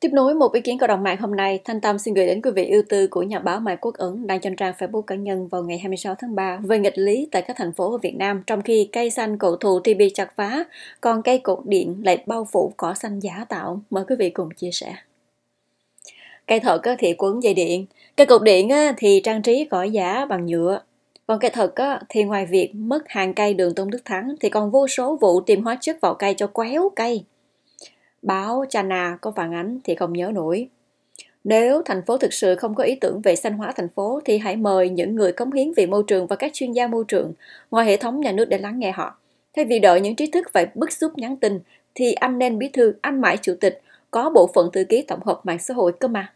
Tiếp nối một ý kiến cộng đồng mạng hôm nay, Thanh Tâm xin gửi đến quý vị ưu tư của nhà báo Mai Quốc Ứng đang trên trang Facebook cá nhân vào ngày 26 tháng 3 về nghịch lý tại các thành phố ở Việt Nam, trong khi cây xanh cổ thụ thì bị chặt phá, còn cây cột điện lại bao phủ cỏ xanh giả tạo. Mời quý vị cùng chia sẻ. Cây thật có thì quấn dây điện, cây cột điện thì trang trí cỏ giả bằng nhựa, còn cây thật thì ngoài việc mất hàng cây đường Tôn Đức Thắng thì còn vô số vụ tìm hóa chất vào cây cho quéo cây báo China có phản ánh thì không nhớ nổi. Nếu thành phố thực sự không có ý tưởng về xanh hóa thành phố thì hãy mời những người cống hiến vì môi trường và các chuyên gia môi trường ngoài hệ thống nhà nước để lắng nghe họ. Thay vì đợi những trí thức phải bức xúc nhắn tin thì anh nên bí thư, anh mãi chủ tịch, có bộ phận thư ký tổng hợp mạng xã hội cơ mà.